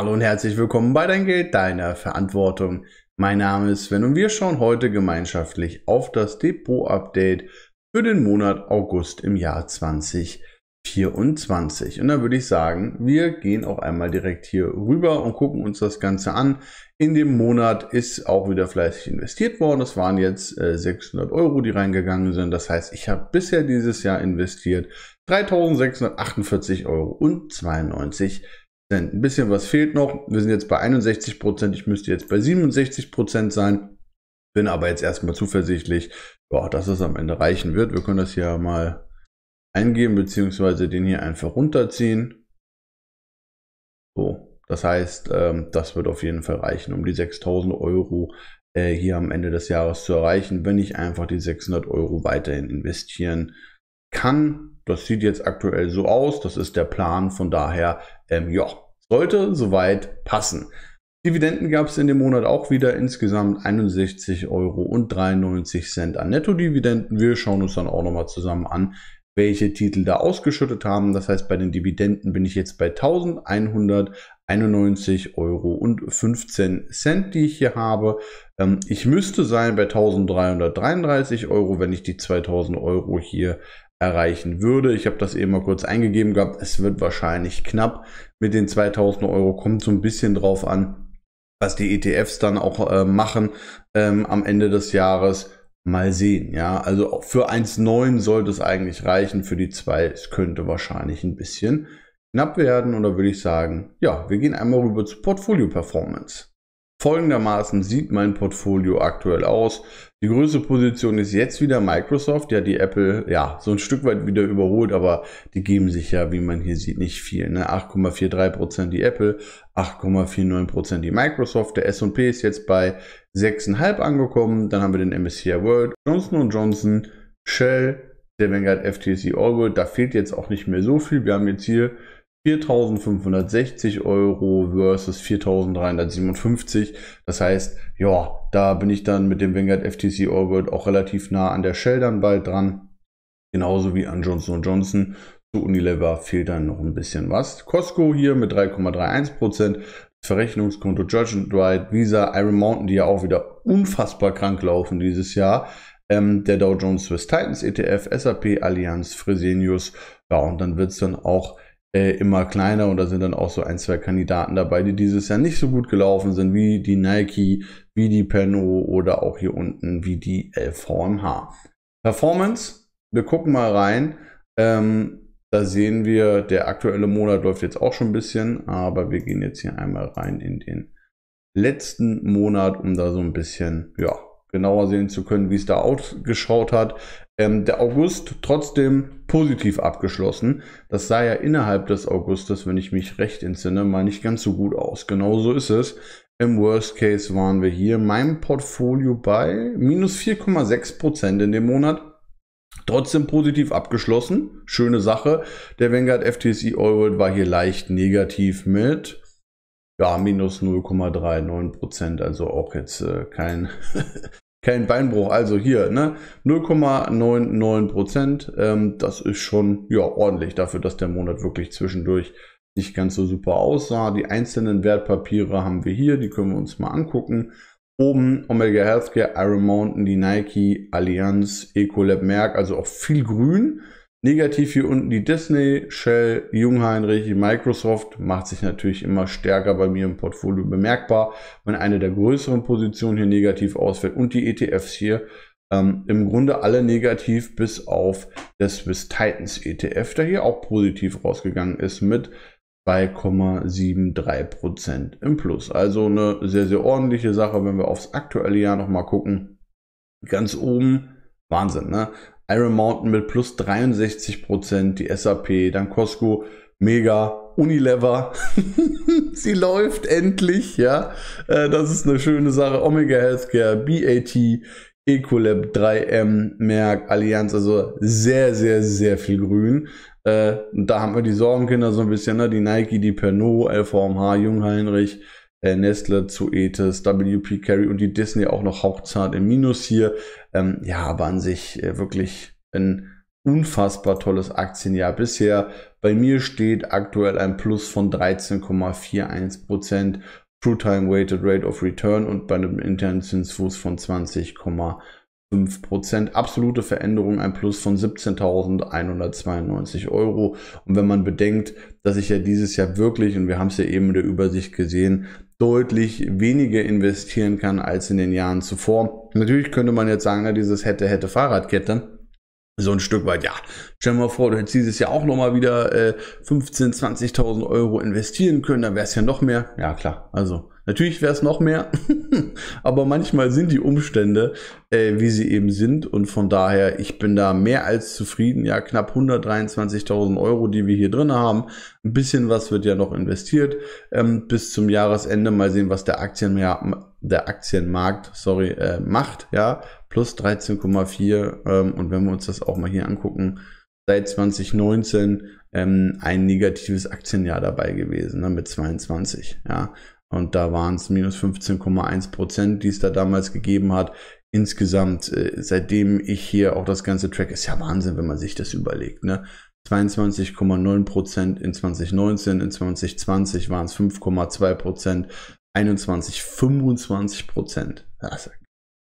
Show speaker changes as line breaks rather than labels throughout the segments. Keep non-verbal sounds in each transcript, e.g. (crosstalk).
Hallo und herzlich willkommen bei Dein Geld, deiner Verantwortung. Mein Name ist Sven und wir schauen heute gemeinschaftlich auf das Depot-Update für den Monat August im Jahr 2024. Und dann würde ich sagen, wir gehen auch einmal direkt hier rüber und gucken uns das Ganze an. In dem Monat ist auch wieder fleißig investiert worden. Es waren jetzt 600 äh, Euro, die reingegangen sind. Das heißt, ich habe bisher dieses Jahr investiert 3.648 Euro und 92 ein bisschen was fehlt noch. Wir sind jetzt bei 61 Prozent. Ich müsste jetzt bei 67 Prozent sein. Bin aber jetzt erstmal zuversichtlich, boah, dass es am Ende reichen wird. Wir können das hier mal eingeben, beziehungsweise den hier einfach runterziehen. So, das heißt, ähm, das wird auf jeden Fall reichen, um die 6000 Euro äh, hier am Ende des Jahres zu erreichen, wenn ich einfach die 600 Euro weiterhin investieren kann das sieht jetzt aktuell so aus, das ist der Plan, von daher, ähm, ja, sollte soweit passen. Dividenden gab es in dem Monat auch wieder insgesamt 61,93 Euro an Nettodividenden. Wir schauen uns dann auch nochmal zusammen an, welche Titel da ausgeschüttet haben. Das heißt, bei den Dividenden bin ich jetzt bei 1100. 91,15 Euro, die ich hier habe. Ähm, ich müsste sein bei 1333 Euro, wenn ich die 2000 Euro hier erreichen würde. Ich habe das eben mal kurz eingegeben gehabt. Es wird wahrscheinlich knapp mit den 2000 Euro. Kommt so ein bisschen drauf an, was die ETFs dann auch äh, machen ähm, am Ende des Jahres. Mal sehen, ja. Also für 1,9 sollte es eigentlich reichen. Für die 2 es könnte wahrscheinlich ein bisschen knapp werden und da würde ich sagen, ja, wir gehen einmal rüber zu Portfolio Performance. Folgendermaßen sieht mein Portfolio aktuell aus. Die größte Position ist jetzt wieder Microsoft, ja die Apple, ja so ein Stück weit wieder überholt, aber die geben sich ja, wie man hier sieht, nicht viel. Ne? 8,43% die Apple, 8,49% die Microsoft. Der S&P ist jetzt bei 6,5 angekommen. Dann haben wir den MSCI World, Johnson Johnson, Shell, der Vanguard FTSE All World. Da fehlt jetzt auch nicht mehr so viel. Wir haben jetzt hier 4.560 Euro versus 4.357. Das heißt, ja, da bin ich dann mit dem Vanguard FTC Orbit auch relativ nah an der Shell dann bald dran. Genauso wie an Johnson Johnson. Zu Unilever fehlt dann noch ein bisschen was. Costco hier mit 3,31%. Verrechnungskonto Judge and Right, Visa, Iron Mountain, die ja auch wieder unfassbar krank laufen dieses Jahr. Ähm, der Dow Jones Swiss Titans ETF, SAP, Allianz, Fresenius. Ja, und dann wird es dann auch äh, immer kleiner und da sind dann auch so ein, zwei Kandidaten dabei, die dieses Jahr nicht so gut gelaufen sind, wie die Nike, wie die Peno oder auch hier unten wie die LVMH. Äh, Performance, wir gucken mal rein. Ähm, da sehen wir, der aktuelle Monat läuft jetzt auch schon ein bisschen, aber wir gehen jetzt hier einmal rein in den letzten Monat, um da so ein bisschen, ja, genauer sehen zu können, wie es da ausgeschaut hat. Ähm, der August trotzdem positiv abgeschlossen. Das sah ja innerhalb des Augustes, wenn ich mich recht entsinne, mal nicht ganz so gut aus. Genauso ist es. Im Worst Case waren wir hier meinem Portfolio bei minus 4,6% in dem Monat. Trotzdem positiv abgeschlossen. Schöne Sache. Der Vanguard FTSE Euro war hier leicht negativ mit ja, minus 0,39 Prozent, also auch jetzt äh, kein, (laughs) kein Beinbruch. Also hier, ne, 0,99 Prozent, ähm, das ist schon ja, ordentlich dafür, dass der Monat wirklich zwischendurch nicht ganz so super aussah. Die einzelnen Wertpapiere haben wir hier, die können wir uns mal angucken. Oben Omega Healthcare, Iron Mountain, die Nike, Allianz, Ecolab, Merck, also auch viel grün. Negativ hier unten die Disney, Shell, Jungheinrich, Microsoft macht sich natürlich immer stärker bei mir im Portfolio bemerkbar, wenn eine der größeren Positionen hier negativ ausfällt und die ETFs hier ähm, im Grunde alle negativ bis auf das Swiss Titans ETF, der hier auch positiv rausgegangen ist mit 2,73% im Plus. Also eine sehr, sehr ordentliche Sache, wenn wir aufs aktuelle Jahr nochmal gucken. Ganz oben Wahnsinn, ne? Iron Mountain mit plus 63 Prozent, die SAP, dann Costco, Mega, Unilever. (laughs) Sie läuft endlich, ja. Äh, das ist eine schöne Sache. Omega Healthcare, BAT, Ecolab, 3M, Merck, Allianz, also sehr, sehr, sehr viel Grün. Äh, da haben wir die Sorgenkinder so ein bisschen, ne? die Nike, die Pernod, LVMH, Jungheinrich. Heinrich äh, Nestle, zu Zoetis, WP Carry und die Disney auch noch hauchzart im Minus hier. Ähm, ja, aber an sich äh, wirklich ein unfassbar tolles Aktienjahr bisher. Bei mir steht aktuell ein Plus von 13,41%, Prozent. True-Time Weighted Rate of Return und bei einem internen Zinsfuß von 20,5%. Absolute Veränderung, ein Plus von 17.192 Euro. Und wenn man bedenkt, dass ich ja dieses Jahr wirklich, und wir haben es ja eben in der Übersicht gesehen, deutlich weniger investieren kann als in den Jahren zuvor. Natürlich könnte man jetzt sagen, dieses hätte, hätte Fahrradkette. So ein Stück weit, ja. Stell dir mal vor, du hättest dieses Jahr auch nochmal wieder äh, 15.000, 20.000 Euro investieren können, dann wäre es ja noch mehr. Ja, klar. Also, natürlich wäre es noch mehr, (laughs) aber manchmal sind die Umstände, äh, wie sie eben sind. Und von daher, ich bin da mehr als zufrieden. Ja, knapp 123.000 Euro, die wir hier drin haben. Ein bisschen was wird ja noch investiert ähm, bis zum Jahresende. Mal sehen, was der Aktienmarkt, der Aktienmarkt sorry, äh, macht. Ja, plus 13,4. Ähm, und wenn wir uns das auch mal hier angucken, seit 2019 ähm, ein negatives Aktienjahr dabei gewesen, ne, mit 22. Ja. Und da waren es minus 15,1 Prozent, die es da damals gegeben hat. Insgesamt, äh, seitdem ich hier auch das ganze Track, ist ja Wahnsinn, wenn man sich das überlegt. Ne? 22,9 Prozent in 2019, in 2020 waren es 5,2 Prozent, 21, 25 Prozent. Das ist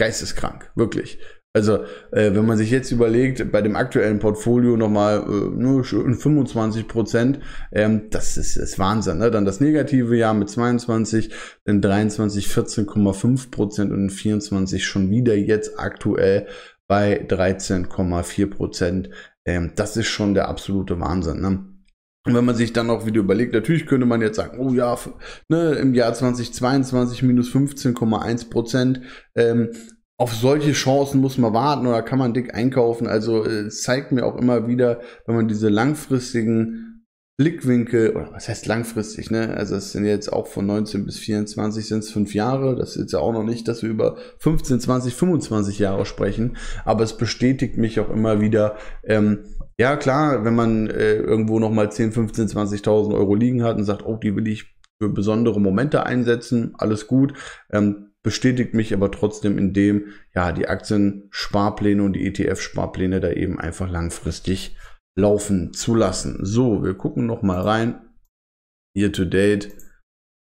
geisteskrank, wirklich. Also, äh, wenn man sich jetzt überlegt, bei dem aktuellen Portfolio nochmal äh, nur 25 Prozent, ähm, das ist, ist Wahnsinn. Ne? Dann das negative Jahr mit 22, dann 23 14,5 Prozent und 24 schon wieder jetzt aktuell bei 13,4 Prozent. Ähm, das ist schon der absolute Wahnsinn. Ne? Und wenn man sich dann auch wieder überlegt, natürlich könnte man jetzt sagen, oh ja, ne, im Jahr 2022 minus 15,1 Prozent. Ähm, auf solche Chancen muss man warten oder kann man dick einkaufen. Also äh, es zeigt mir auch immer wieder, wenn man diese langfristigen Blickwinkel, oder was heißt langfristig, ne? Also es sind jetzt auch von 19 bis 24 sind es fünf Jahre. Das ist jetzt ja auch noch nicht, dass wir über 15, 20, 25 Jahre sprechen. Aber es bestätigt mich auch immer wieder, ähm, ja, klar, wenn man äh, irgendwo nochmal 10, 15, 20.000 Euro liegen hat und sagt, oh, die will ich für besondere Momente einsetzen, alles gut. Ähm, bestätigt mich aber trotzdem in dem, ja, die Aktien-Sparpläne und die ETF-Sparpläne da eben einfach langfristig laufen zu lassen. So, wir gucken nochmal rein. Year to date.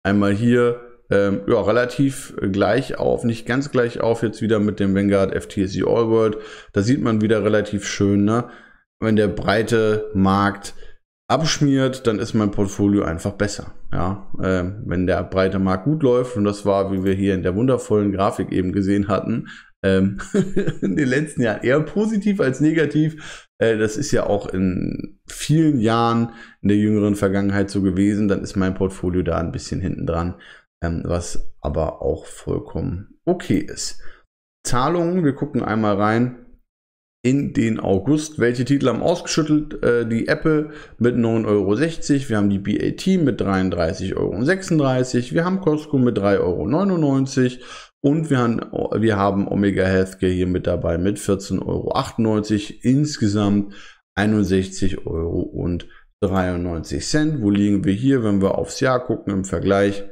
Einmal hier, ähm, ja, relativ gleich auf, nicht ganz gleich auf, jetzt wieder mit dem Vanguard FTSE World. Da sieht man wieder relativ schön, ne? wenn der breite Markt abschmiert, dann ist mein Portfolio einfach besser. Ja, äh, wenn der breite Markt gut läuft, und das war, wie wir hier in der wundervollen Grafik eben gesehen hatten, ähm, (laughs) in den letzten Jahren eher positiv als negativ. Äh, das ist ja auch in vielen Jahren in der jüngeren Vergangenheit so gewesen. Dann ist mein Portfolio da ein bisschen hinten dran, ähm, was aber auch vollkommen okay ist. Zahlungen, wir gucken einmal rein in den August. Welche Titel haben ausgeschüttelt? Äh, die Apple mit 9,60 Euro. Wir haben die BAT mit 33,36 Euro. Wir haben Costco mit 3,99 Euro. Und wir haben, wir haben Omega Healthcare hier mit dabei mit 14,98 Euro. Insgesamt 61,93 Euro. Wo liegen wir hier, wenn wir aufs Jahr gucken im Vergleich?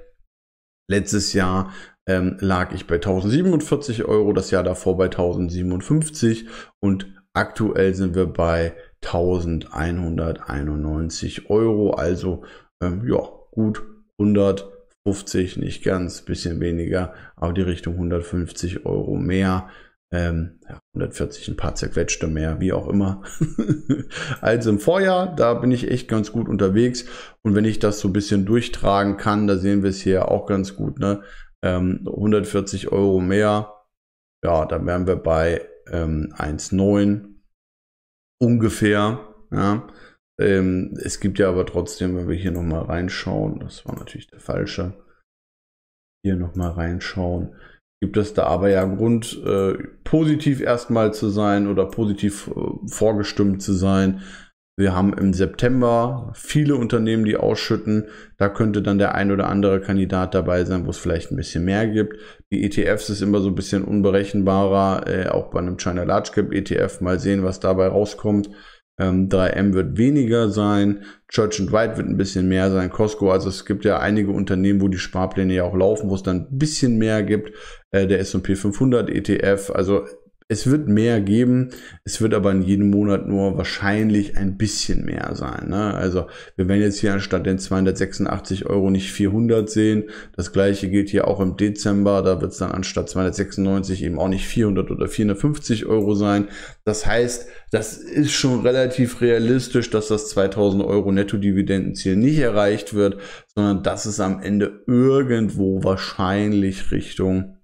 Letztes Jahr ähm, lag ich bei 1047 Euro, das Jahr davor bei 1057 und aktuell sind wir bei 1191 Euro, also ähm, ja, gut 150, nicht ganz, bisschen weniger, aber die Richtung 150 Euro mehr. Ähm, ja, 140, ein paar zerquetschte mehr, wie auch immer. (laughs) also im Vorjahr, da bin ich echt ganz gut unterwegs. Und wenn ich das so ein bisschen durchtragen kann, da sehen wir es hier auch ganz gut, ne? 140 ähm, Euro mehr. Ja, dann wären wir bei ähm, 1,9 ungefähr. Ja. Ähm, es gibt ja aber trotzdem, wenn wir hier nochmal reinschauen, das war natürlich der falsche, hier nochmal reinschauen, gibt es da aber ja Grund, äh, positiv erstmal zu sein oder positiv äh, vorgestimmt zu sein. Wir haben im September viele Unternehmen, die ausschütten. Da könnte dann der ein oder andere Kandidat dabei sein, wo es vielleicht ein bisschen mehr gibt. Die ETFs ist immer so ein bisschen unberechenbarer, äh, auch bei einem China Large Cap ETF. Mal sehen, was dabei rauskommt. Ähm, 3M wird weniger sein, Church and White wird ein bisschen mehr sein, Costco. Also es gibt ja einige Unternehmen, wo die Sparpläne ja auch laufen, wo es dann ein bisschen mehr gibt. Äh, der S&P 500 ETF. Also es wird mehr geben, es wird aber in jedem Monat nur wahrscheinlich ein bisschen mehr sein. Ne? Also wir werden jetzt hier anstatt den 286 Euro nicht 400 sehen. Das gleiche gilt hier auch im Dezember. Da wird es dann anstatt 296 eben auch nicht 400 oder 450 Euro sein. Das heißt, das ist schon relativ realistisch, dass das 2000 Euro Netto-Dividendenziel nicht erreicht wird, sondern dass es am Ende irgendwo wahrscheinlich Richtung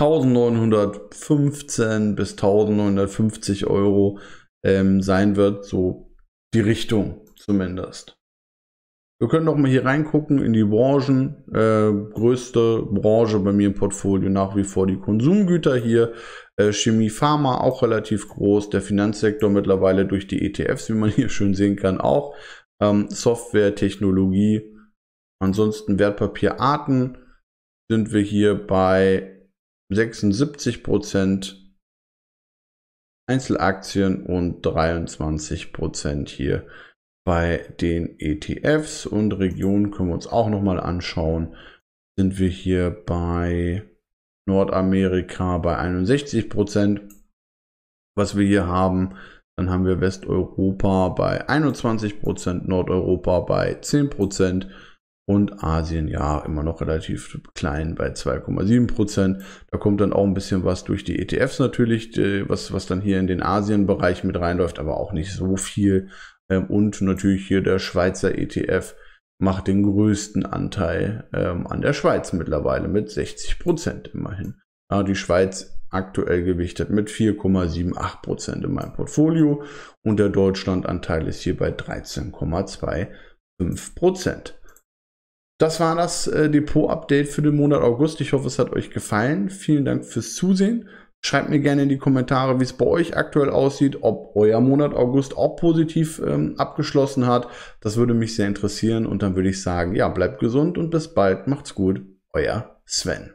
1915 bis 1950 Euro ähm, sein wird, so die Richtung zumindest. Wir können noch mal hier reingucken in die Branchen. Äh, größte Branche bei mir im Portfolio nach wie vor die Konsumgüter hier. Äh, Chemie, Pharma auch relativ groß. Der Finanzsektor mittlerweile durch die ETFs, wie man hier schön sehen kann, auch. Ähm, Software, Technologie. Ansonsten Wertpapierarten sind wir hier bei 76 Prozent Einzelaktien und 23 Prozent hier bei den ETFs und Regionen können wir uns auch nochmal anschauen. Sind wir hier bei Nordamerika bei 61 Prozent, was wir hier haben. Dann haben wir Westeuropa bei 21 Prozent, Nordeuropa bei 10 Prozent und Asien ja immer noch relativ klein bei 2,7 Prozent. Da kommt dann auch ein bisschen was durch die ETFs natürlich, äh, was, was dann hier in den Asienbereich mit reinläuft, aber auch nicht so viel. Ähm, und natürlich hier der Schweizer ETF macht den größten Anteil ähm, an der Schweiz mittlerweile mit 60 Prozent immerhin. Die Schweiz aktuell gewichtet mit 4,78 Prozent in meinem Portfolio und der Deutschlandanteil ist hier bei 13,25 Prozent. Das war das äh, Depot-Update für den Monat August. Ich hoffe, es hat euch gefallen. Vielen Dank fürs Zusehen. Schreibt mir gerne in die Kommentare, wie es bei euch aktuell aussieht, ob euer Monat August auch positiv ähm, abgeschlossen hat. Das würde mich sehr interessieren. Und dann würde ich sagen, ja, bleibt gesund und bis bald. Macht's gut. Euer Sven.